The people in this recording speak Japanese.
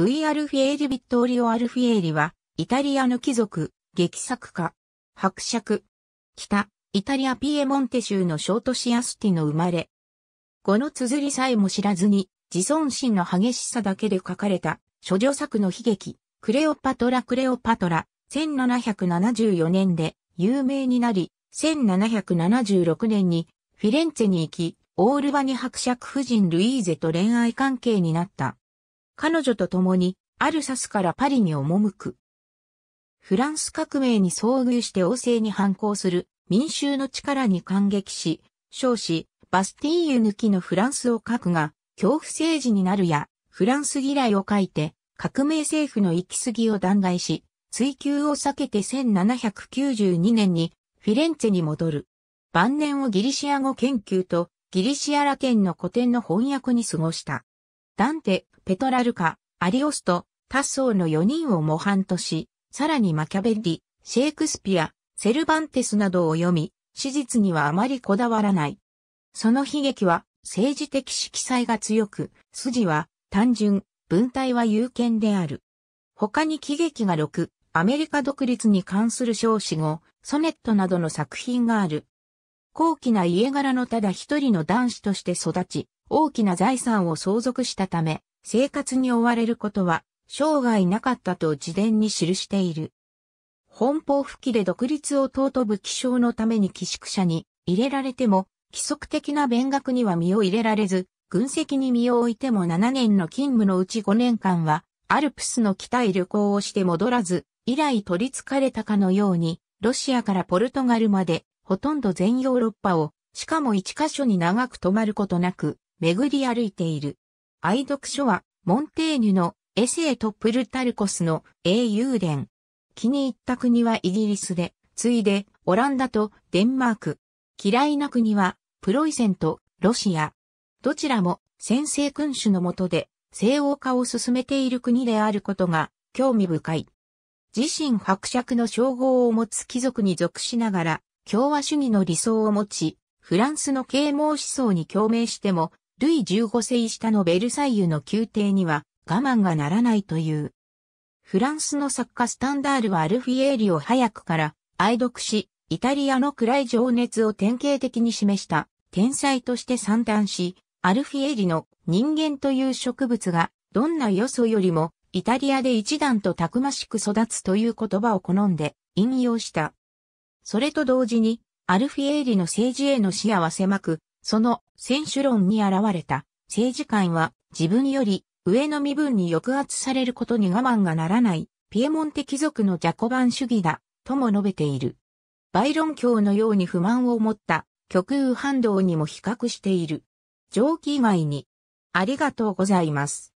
V アルフィエーリ・ビットーリオ・アルフィエーリは、イタリアの貴族、劇作家、伯爵。北、イタリア・ピエモンテ州のショートシアスティの生まれ。この綴りさえも知らずに、自尊心の激しさだけで書かれた、諸女作の悲劇、クレオパトラ・クレオパトラ、1774年で有名になり、1776年にフィレンツェに行き、オールバニ伯爵夫人ルイーゼと恋愛関係になった。彼女と共に、アルサスからパリに赴く。フランス革命に遭遇して王政に反抗する民衆の力に感激し、少子、バスティーユ抜きのフランスを書くが、恐怖政治になるや、フランス嫌いを書いて、革命政府の行き過ぎを弾劾し、追求を避けて1792年にフィレンツェに戻る。晩年をギリシア語研究とギリシアラテンの古典の翻訳に過ごした。ダンテ、ペトラルカ、アリオスト、タッソーの4人を模範とし、さらにマキャベリ、シェイクスピア、セルバンテスなどを読み、史実にはあまりこだわらない。その悲劇は政治的色彩が強く、筋は単純、文体は有権である。他に喜劇が6、アメリカ独立に関する小子語、ソネットなどの作品がある。高貴な家柄のただ一人の男子として育ち、大きな財産を相続したため、生活に追われることは生涯なかったと自伝に記している。本邦復帰で独立を尊ぶ気象のために寄宿舎に入れられても、規則的な勉学には身を入れられず、軍籍に身を置いても7年の勤務のうち5年間は、アルプスの北へ旅行をして戻らず、以来取り憑かれたかのように、ロシアからポルトガルまで、ほとんど全ヨーロッパを、しかも一箇所に長く泊まることなく、巡り歩いている。愛読書は、モンテーニュのエセーとプルタルコスの英雄伝。気に入った国はイギリスで、ついでオランダとデンマーク。嫌いな国はプロイセンとロシア。どちらも先制君主の下で西欧化を進めている国であることが興味深い。自身伯爵の称号を持つ貴族に属しながら共和主義の理想を持ち、フランスの啓蒙思想に共鳴してもルイ15世下のベルサイユの宮廷には我慢がならないという。フランスの作家スタンダールはアルフィエーリを早くから愛読し、イタリアの暗い情熱を典型的に示した天才として算段し、アルフィエーリの人間という植物がどんなよそよりもイタリアで一段とたくましく育つという言葉を好んで引用した。それと同時にアルフィエーリの政治への視野は狭く、その選手論に現れた政治官は自分より上の身分に抑圧されることに我慢がならないピエモンテ貴族のジャコバン主義だとも述べている。バイロン教のように不満を持った極右反動にも比較している。上記以外にありがとうございます。